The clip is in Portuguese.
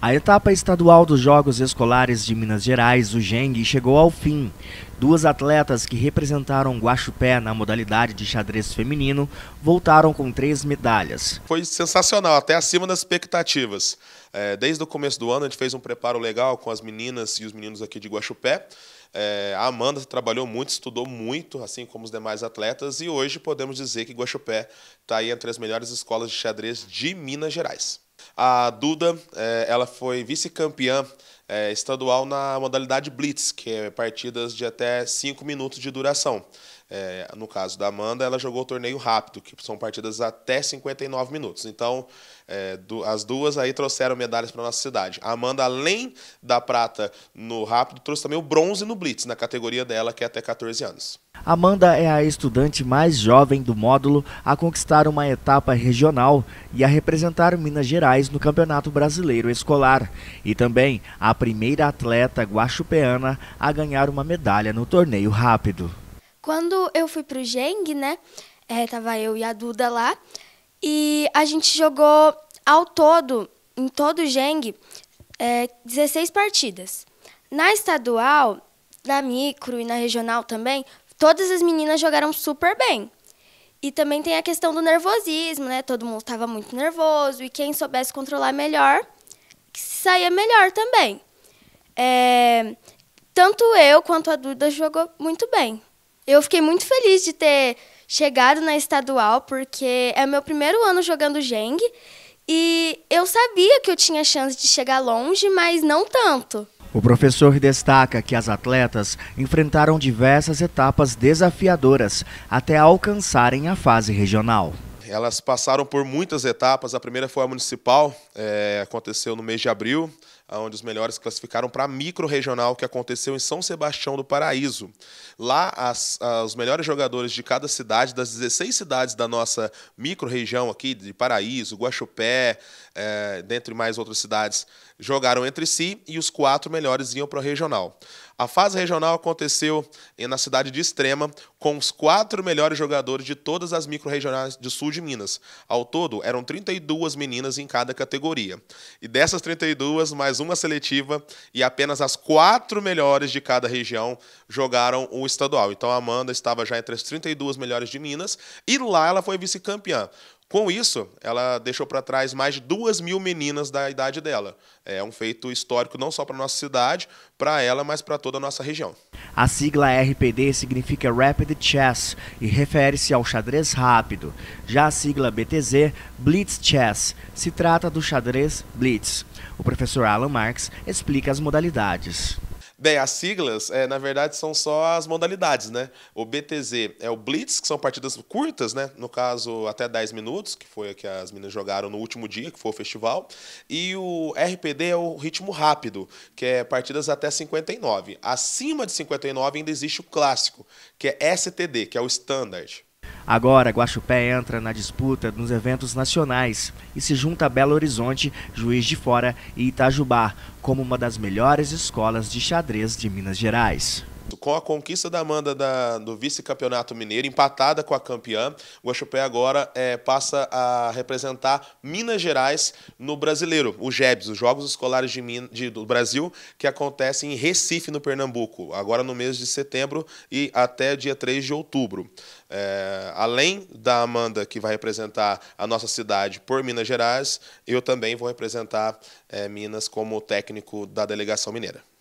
A etapa estadual dos Jogos Escolares de Minas Gerais, o GENG, chegou ao fim. Duas atletas que representaram Guaxupé na modalidade de xadrez feminino voltaram com três medalhas. Foi sensacional, até acima das expectativas. É, desde o começo do ano a gente fez um preparo legal com as meninas e os meninos aqui de Guaxupé. É, a Amanda trabalhou muito, estudou muito, assim como os demais atletas, e hoje podemos dizer que Guaxupé está aí entre as melhores escolas de xadrez de Minas Gerais. A Duda, eh, ela foi vice-campeã eh, estadual na modalidade Blitz, que é partidas de até 5 minutos de duração. É, no caso da Amanda, ela jogou o torneio rápido, que são partidas até 59 minutos. Então, é, do, as duas aí trouxeram medalhas para nossa cidade. A Amanda, além da prata no rápido, trouxe também o bronze no blitz, na categoria dela, que é até 14 anos. Amanda é a estudante mais jovem do módulo a conquistar uma etapa regional e a representar Minas Gerais no Campeonato Brasileiro Escolar. E também a primeira atleta guaxupeana a ganhar uma medalha no torneio rápido. Quando eu fui pro Geng, né? É, tava eu e a Duda lá. E a gente jogou ao todo, em todo o Geng, é, 16 partidas. Na estadual, na micro e na regional também, todas as meninas jogaram super bem. E também tem a questão do nervosismo, né? Todo mundo estava muito nervoso e quem soubesse controlar melhor, saía melhor também. É, tanto eu quanto a Duda jogou muito bem. Eu fiquei muito feliz de ter chegado na estadual, porque é meu primeiro ano jogando Geng. E eu sabia que eu tinha chance de chegar longe, mas não tanto. O professor destaca que as atletas enfrentaram diversas etapas desafiadoras até alcançarem a fase regional. Elas passaram por muitas etapas. A primeira foi a municipal, é, aconteceu no mês de abril onde os melhores classificaram para a micro-regional que aconteceu em São Sebastião do Paraíso. Lá, as, as, ah, os melhores jogadores de cada cidade, das 16 cidades da nossa micro-região aqui, de Paraíso, Guaxupé, é, dentre mais outras cidades, jogaram entre si e os quatro melhores iam para o regional. A fase regional aconteceu na cidade de Extrema, com os quatro melhores jogadores de todas as micro-regionais de sul de Minas. Ao todo, eram 32 meninas em cada categoria. E dessas 32, mais mais uma seletiva e apenas as quatro melhores de cada região jogaram o estadual. Então a Amanda estava já entre as 32 melhores de Minas e lá ela foi vice-campeã. Com isso, ela deixou para trás mais de duas mil meninas da idade dela. É um feito histórico não só para nossa cidade, para ela, mas para toda a nossa região. A sigla RPD significa Rapid Chess e refere-se ao xadrez rápido. Já a sigla BTZ, Blitz Chess, se trata do xadrez Blitz. O professor Alan Marx explica as modalidades. Bem, as siglas, é, na verdade, são só as modalidades, né? O BTZ é o Blitz, que são partidas curtas, né? No caso, até 10 minutos, que foi a que as meninas jogaram no último dia, que foi o festival. E o RPD é o ritmo rápido, que é partidas até 59. Acima de 59 ainda existe o clássico, que é STD, que é o Standard. Agora, Guaxupé entra na disputa nos eventos nacionais e se junta a Belo Horizonte, Juiz de Fora e Itajubá como uma das melhores escolas de xadrez de Minas Gerais. Com a conquista da Amanda da, do vice-campeonato mineiro, empatada com a campeã, o Guaxupé agora é, passa a representar Minas Gerais no brasileiro, o GEBS, os Jogos Escolares de, Min, de do Brasil, que acontecem em Recife, no Pernambuco, agora no mês de setembro e até dia 3 de outubro. É, além da Amanda, que vai representar a nossa cidade por Minas Gerais, eu também vou representar é, Minas como técnico da delegação mineira.